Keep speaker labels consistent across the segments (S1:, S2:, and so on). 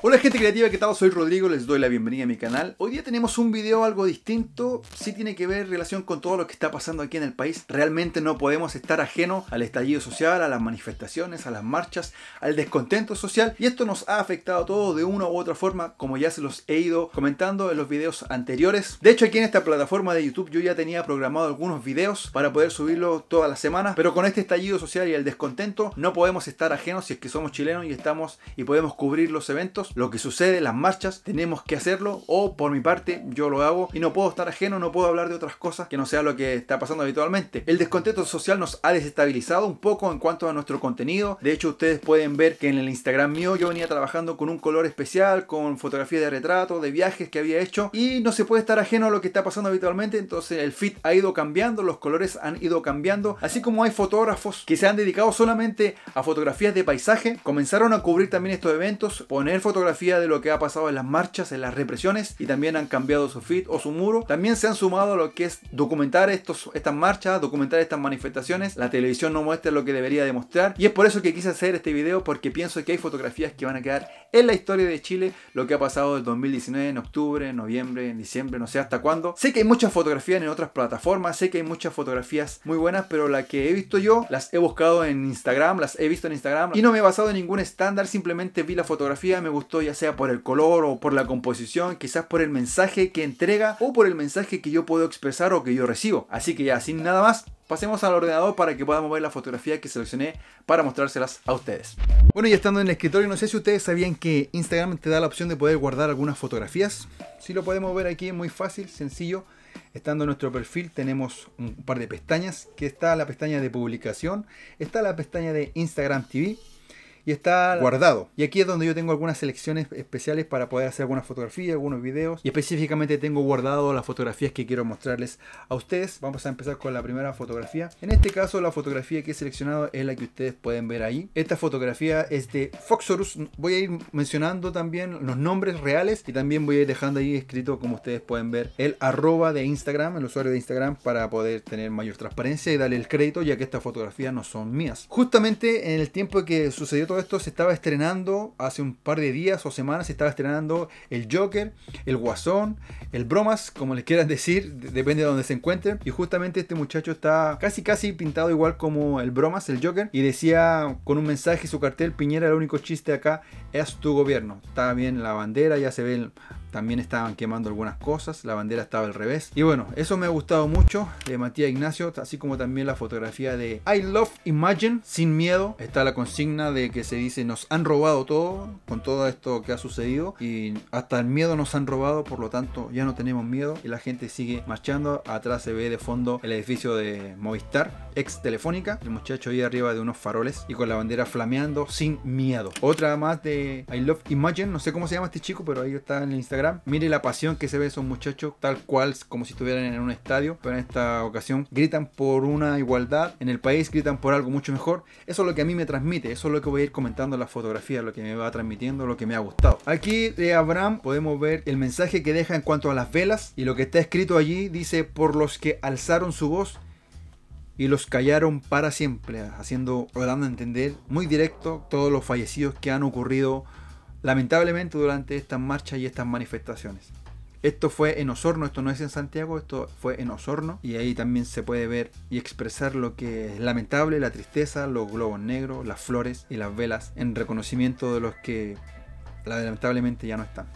S1: Hola gente creativa, ¿qué tal? Soy Rodrigo, les doy la bienvenida a mi canal. Hoy día tenemos un video algo distinto, sí tiene que ver relación con todo lo que está pasando aquí en el país. Realmente no podemos estar ajeno al estallido social, a las manifestaciones, a las marchas, al descontento social y esto nos ha afectado todo de una u otra forma, como ya se los he ido comentando en los videos anteriores. De hecho aquí en esta plataforma de YouTube yo ya tenía programado algunos videos para poder subirlo todas las semana pero con este estallido social y el descontento no podemos estar ajenos si es que somos chilenos y estamos y podemos cubrir los eventos lo que sucede las marchas, tenemos que hacerlo o por mi parte yo lo hago y no puedo estar ajeno, no puedo hablar de otras cosas que no sea lo que está pasando habitualmente. El descontento social nos ha desestabilizado un poco en cuanto a nuestro contenido. De hecho, ustedes pueden ver que en el Instagram mío yo venía trabajando con un color especial, con fotografías de retrato, de viajes que había hecho y no se puede estar ajeno a lo que está pasando habitualmente. Entonces el fit ha ido cambiando, los colores han ido cambiando, así como hay fotógrafos que se han dedicado solamente a fotografías de paisaje, comenzaron a cubrir también estos eventos, poner fotografías de lo que ha pasado en las marchas, en las represiones y también han cambiado su feed o su muro. También se han sumado a lo que es documentar estos, estas marchas, documentar estas manifestaciones. La televisión no muestra lo que debería demostrar y es por eso que quise hacer este video porque pienso que hay fotografías que van a quedar en la historia de Chile, lo que ha pasado del 2019 en octubre, en noviembre, en diciembre, no sé hasta cuándo. Sé que hay muchas fotografías en otras plataformas, sé que hay muchas fotografías muy buenas, pero la que he visto yo las he buscado en Instagram, las he visto en Instagram y no me he basado en ningún estándar, simplemente vi la fotografía, me gustó ya sea por el color o por la composición, quizás por el mensaje que entrega o por el mensaje que yo puedo expresar o que yo recibo. Así que ya, sin nada más, Pasemos al ordenador para que podamos ver la fotografía que seleccioné para mostrárselas a ustedes. Bueno, y estando en el escritorio, no sé si ustedes sabían que Instagram te da la opción de poder guardar algunas fotografías. Si lo podemos ver aquí, muy fácil, sencillo. Estando en nuestro perfil tenemos un par de pestañas, que está la pestaña de publicación, está la pestaña de Instagram TV, y está guardado. Y aquí es donde yo tengo algunas selecciones especiales para poder hacer algunas fotografías, algunos videos. Y específicamente tengo guardado las fotografías que quiero mostrarles a ustedes. Vamos a empezar con la primera fotografía. En este caso la fotografía que he seleccionado es la que ustedes pueden ver ahí. Esta fotografía es de Foxorus. Voy a ir mencionando también los nombres reales y también voy a ir dejando ahí escrito como ustedes pueden ver el arroba de Instagram, el usuario de Instagram para poder tener mayor transparencia y darle el crédito ya que estas fotografías no son mías. Justamente en el tiempo que sucedió todo esto se estaba estrenando hace un par de días o semanas, se estaba estrenando el Joker, el Guasón, el Bromas, como les quieras decir, depende de donde se encuentren. Y justamente este muchacho está casi casi pintado igual como el Bromas, el Joker, y decía con un mensaje su cartel, Piñera, el único chiste acá es tu gobierno. Está bien la bandera, ya se ven, también estaban quemando algunas cosas, la bandera estaba al revés. Y bueno, eso me ha gustado mucho de Matías Ignacio, así como también la fotografía de I Love Imagine, sin miedo. Está la consigna de que que se dice nos han robado todo con todo esto que ha sucedido y hasta el miedo nos han robado, por lo tanto ya no tenemos miedo y la gente sigue marchando. Atrás se ve de fondo el edificio de Movistar, ex Telefónica, el muchacho ahí arriba de unos faroles y con la bandera flameando sin miedo. Otra más de I Love Imagine, no sé cómo se llama este chico, pero ahí está en el Instagram. Mire la pasión que se ve esos muchachos, tal cual como si estuvieran en un estadio, pero en esta ocasión gritan por una igualdad en el país, gritan por algo mucho mejor. Eso es lo que a mí me transmite, eso es lo que voy a comentando la fotografía, lo que me va transmitiendo, lo que me ha gustado. Aquí de Abraham podemos ver el mensaje que deja en cuanto a las velas y lo que está escrito allí dice por los que alzaron su voz y los callaron para siempre, haciendo dando a entender muy directo todos los fallecidos que han ocurrido lamentablemente durante estas marchas y estas manifestaciones. Esto fue en Osorno, esto no es en Santiago, esto fue en Osorno. Y ahí también se puede ver y expresar lo que es lamentable, la tristeza, los globos negros, las flores y las velas en reconocimiento de los que lamentablemente ya no están.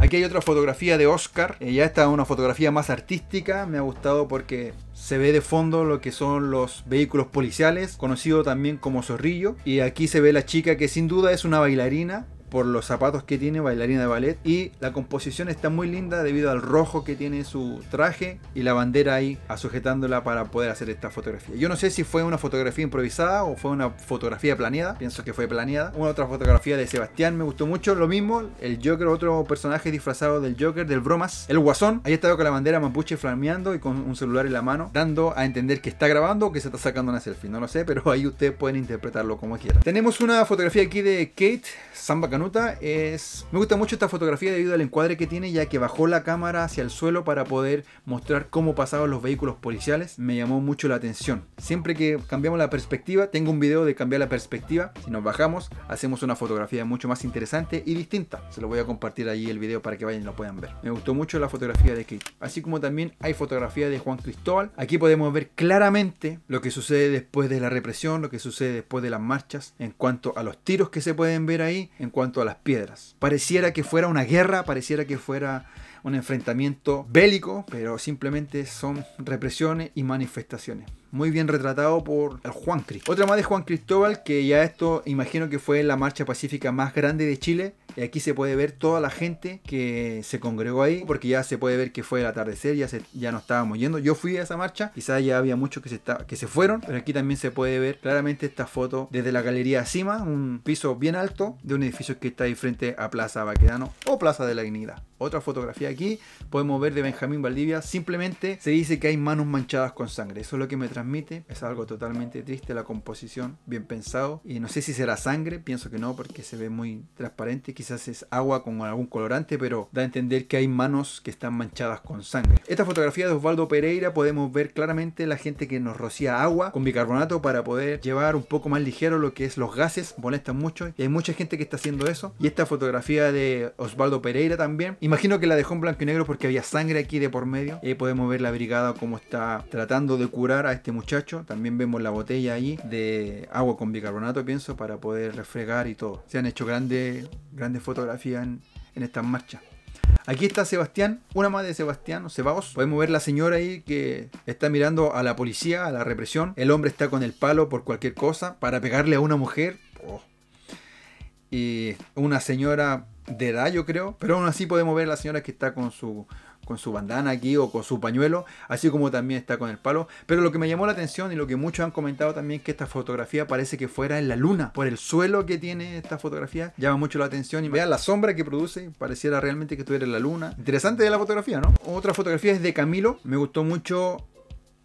S1: Aquí hay otra fotografía de Oscar. Eh, ya esta una fotografía más artística. Me ha gustado porque se ve de fondo lo que son los vehículos policiales, conocido también como zorrillo. Y aquí se ve la chica que sin duda es una bailarina por los zapatos que tiene, bailarina de ballet. Y la composición está muy linda debido al rojo que tiene su traje y la bandera ahí sujetándola para poder hacer esta fotografía. Yo no sé si fue una fotografía improvisada o fue una fotografía planeada. Pienso que fue planeada. Una otra fotografía de Sebastián me gustó mucho. Lo mismo, el Joker, otro personaje disfrazado del Joker, del Bromas. El Guasón, ahí estaba con la bandera mapuche flameando y con un celular en la mano, dando a entender que está grabando o que se está sacando una selfie. No lo sé, pero ahí ustedes pueden interpretarlo como quieran. Tenemos una fotografía aquí de Kate Samba nota es... Me gusta mucho esta fotografía debido al encuadre que tiene ya que bajó la cámara hacia el suelo para poder mostrar cómo pasaban los vehículos policiales. Me llamó mucho la atención. Siempre que cambiamos la perspectiva, tengo un video de cambiar la perspectiva. Si nos bajamos, hacemos una fotografía mucho más interesante y distinta. Se lo voy a compartir ahí el video para que vayan y lo puedan ver. Me gustó mucho la fotografía de Kate. Así como también hay fotografía de Juan Cristóbal. Aquí podemos ver claramente lo que sucede después de la represión, lo que sucede después de las marchas, en cuanto a los tiros que se pueden ver ahí, en cuanto a las piedras. Pareciera que fuera una guerra, pareciera que fuera un enfrentamiento bélico, pero simplemente son represiones y manifestaciones. Muy bien retratado por el Juan Cris. Otra más de Juan Cristóbal, que ya esto imagino que fue la marcha pacífica más grande de Chile y aquí se puede ver toda la gente que se congregó ahí, porque ya se puede ver que fue el atardecer, ya, se, ya no estábamos yendo. Yo fui a esa marcha, quizás ya había muchos que se, que se fueron, pero aquí también se puede ver claramente esta foto desde la galería cima, un piso bien alto de un edificio que está ahí frente a Plaza Baquedano o Plaza de la Dignidad. Otra fotografía aquí, podemos ver de Benjamín Valdivia, simplemente se dice que hay manos manchadas con sangre, eso es lo que me transmite, es algo totalmente triste la composición, bien pensado, y no sé si será sangre, pienso que no porque se ve muy transparente, haces es agua con algún colorante, pero da a entender que hay manos que están manchadas con sangre. Esta fotografía de Osvaldo Pereira podemos ver claramente la gente que nos rocía agua con bicarbonato para poder llevar un poco más ligero lo que es los gases, molestan mucho y hay mucha gente que está haciendo eso. Y esta fotografía de Osvaldo Pereira también, imagino que la dejó en blanco y negro porque había sangre aquí de por medio. Y eh, podemos ver la brigada como está tratando de curar a este muchacho. También vemos la botella ahí de agua con bicarbonato, pienso, para poder refregar y todo. Se han hecho grandes, grandes de fotografías en, esta estas marchas. Aquí está Sebastián, una madre de Sebastián, o Sebaos. Podemos ver la señora ahí que está mirando a la policía, a la represión. El hombre está con el palo por cualquier cosa para pegarle a una mujer. Oh. Y una señora de edad, yo creo. Pero aún así podemos ver a la señora que está con su, con su bandana aquí o con su pañuelo, así como también está con el palo. Pero lo que me llamó la atención y lo que muchos han comentado también es que esta fotografía parece que fuera en la luna. Por el suelo que tiene esta fotografía llama mucho la atención y vean la sombra que produce, pareciera realmente que estuviera en la luna. Interesante de la fotografía, ¿no? Otra fotografía es de Camilo. Me gustó mucho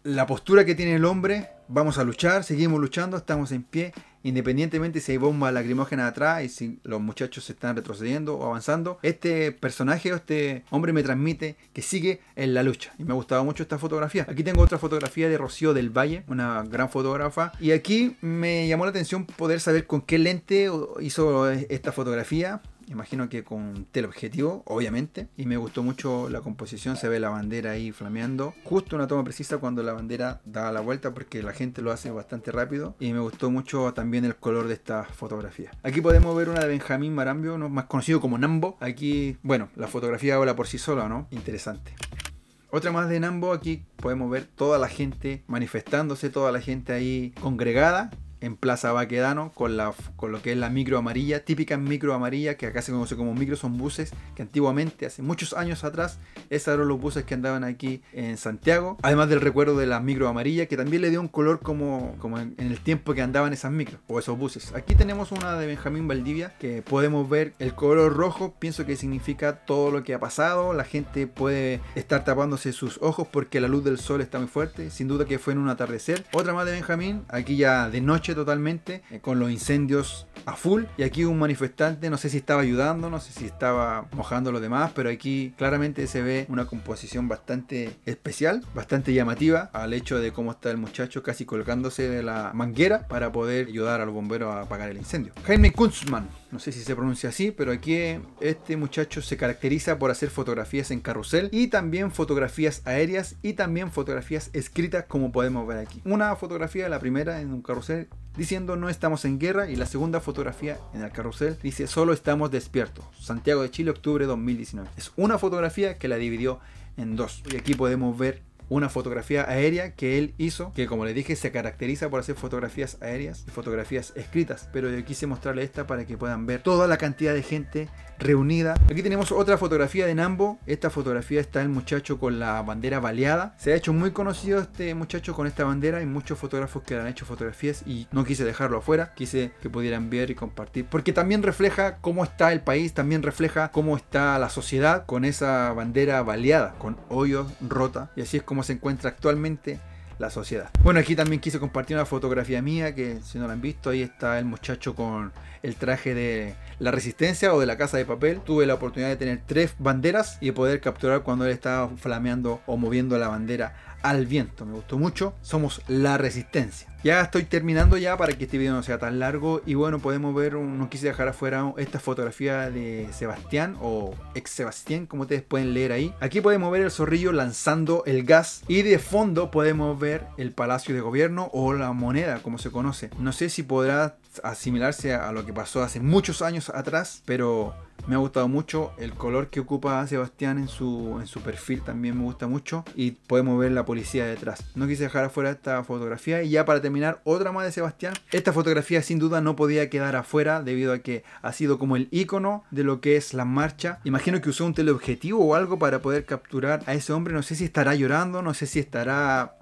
S1: la postura que tiene el hombre, vamos a luchar, seguimos luchando, estamos en pie, independientemente si hay bombas lacrimógenas atrás y si los muchachos se están retrocediendo o avanzando, este personaje o este hombre me transmite que sigue en la lucha. Y me ha gustado mucho esta fotografía. Aquí tengo otra fotografía de Rocío del Valle, una gran fotógrafa. Y aquí me llamó la atención poder saber con qué lente hizo esta fotografía imagino que con teleobjetivo, obviamente. Y me gustó mucho la composición, se ve la bandera ahí flameando. Justo una toma precisa cuando la bandera da la vuelta porque la gente lo hace bastante rápido. Y me gustó mucho también el color de esta fotografía. Aquí podemos ver una de Benjamín Marambio, más conocido como Nambo. Aquí, bueno, la fotografía habla por sí sola, ¿no? Interesante. Otra más de Nambo, aquí podemos ver toda la gente manifestándose, toda la gente ahí congregada, en Plaza Baquedano con, la, con lo que es la micro amarilla, típica micro amarilla que acá se conoce como micro, son buses que antiguamente, hace muchos años atrás, esos eran los buses que andaban aquí en Santiago. Además del recuerdo de la micro amarilla que también le dio un color como, como en, en el tiempo que andaban esas micros o esos buses. Aquí tenemos una de Benjamín Valdivia que podemos ver el color rojo, pienso que significa todo lo que ha pasado, la gente puede estar tapándose sus ojos porque la luz del sol está muy fuerte, sin duda que fue en un atardecer. Otra más de Benjamín, aquí ya de noche totalmente con los incendios a full. Y aquí un manifestante, no sé si estaba ayudando, no sé si estaba mojando a los demás, pero aquí claramente se ve una composición bastante especial, bastante llamativa al hecho de cómo está el muchacho casi colgándose de la manguera para poder ayudar al bombero a apagar el incendio. Jaime Kunzman, no sé si se pronuncia así, pero aquí este muchacho se caracteriza por hacer fotografías en carrusel y también fotografías aéreas y también fotografías escritas como podemos ver aquí. Una fotografía, la primera en un carrusel, diciendo no estamos en guerra y la segunda fotografía en el carrusel dice solo estamos despiertos. Santiago de Chile, octubre 2019. Es una fotografía que la dividió en dos y aquí podemos ver una fotografía aérea que él hizo, que como le dije se caracteriza por hacer fotografías aéreas y fotografías escritas, pero yo quise mostrarle esta para que puedan ver toda la cantidad de gente reunida. Aquí tenemos otra fotografía de Nambo, esta fotografía está el muchacho con la bandera baleada, se ha hecho muy conocido este muchacho con esta bandera, y muchos fotógrafos que le han hecho fotografías y no quise dejarlo afuera, quise que pudieran ver y compartir, porque también refleja cómo está el país, también refleja cómo está la sociedad con esa bandera baleada, con hoyos, rota, y así es como como se encuentra actualmente, la sociedad. Bueno, aquí también quise compartir una fotografía mía que si no la han visto, ahí está el muchacho con el traje de la resistencia o de la casa de papel. Tuve la oportunidad de tener tres banderas y de poder capturar cuando él estaba flameando o moviendo la bandera al viento. Me gustó mucho. Somos la resistencia. Ya estoy terminando ya para que este video no sea tan largo y bueno, podemos ver, no quise dejar afuera esta fotografía de Sebastián o ex Sebastián, como ustedes pueden leer ahí. Aquí podemos ver el zorrillo lanzando el gas y de fondo podemos ver el Palacio de Gobierno o la moneda, como se conoce. No sé si podrá asimilarse a lo que pasó hace muchos años atrás, pero me ha gustado mucho el color que ocupa Sebastián en su, en su perfil, también me gusta mucho. Y podemos ver la policía detrás. No quise dejar afuera esta fotografía. Y ya para terminar, otra más de Sebastián. Esta fotografía sin duda no podía quedar afuera debido a que ha sido como el icono de lo que es la marcha. Imagino que usó un teleobjetivo o algo para poder capturar a ese hombre. No sé si estará llorando, no sé si estará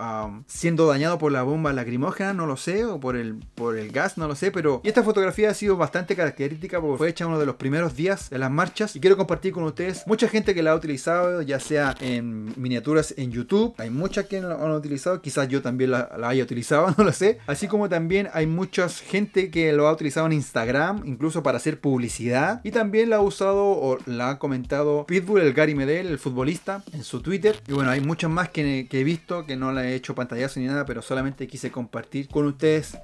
S1: siendo dañado por la bomba lacrimógena, no lo sé, o por el, por el gas, no lo sé. Pero esta fotografía ha sido bastante característica porque fue hecha uno de los primeros días de las marchas y quiero compartir con ustedes mucha gente que la ha utilizado, ya sea en miniaturas en YouTube, hay mucha que la han utilizado, quizás yo también la, haya utilizado, no lo sé, así como también hay mucha gente que lo ha utilizado en Instagram, incluso para hacer publicidad y también la ha usado o la ha comentado Pitbull, el Gary Medel, el futbolista, en su Twitter y bueno, hay muchas más que, que he visto, que no la he hecho pantallazo ni nada, pero solamente quise compartir con ustedes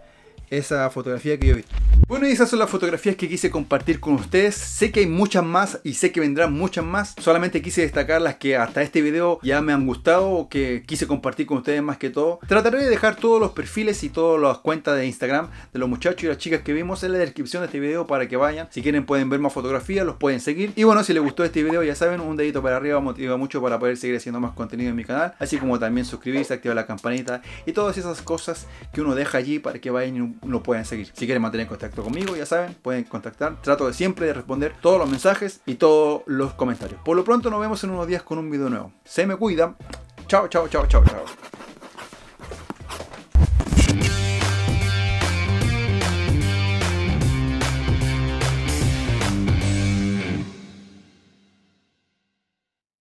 S1: esa fotografía que yo he visto. Bueno, y esas son las fotografías que quise compartir con ustedes. Sé que hay muchas más y sé que vendrán muchas más. Solamente quise destacar las que hasta este video ya me han gustado o que quise compartir con ustedes más que todo. Trataré de dejar todos los perfiles y todas las cuentas de Instagram de los muchachos y las chicas que vimos en la descripción de este video para que vayan. Si quieren pueden ver más fotografías, los pueden seguir. Y bueno, si les gustó este video, ya saben, un dedito para arriba motiva mucho para poder seguir haciendo más contenido en mi canal. Así como también suscribirse, activar la campanita y todas esas cosas que uno deja allí para que vayan y lo puedan seguir. Si quieren mantener contacto conmigo, ya saben, pueden contactar. Trato de siempre de responder todos los mensajes y todos los comentarios. Por lo pronto nos vemos en unos días con un video nuevo. Se me cuida Chao, chao, chao, chao, chao.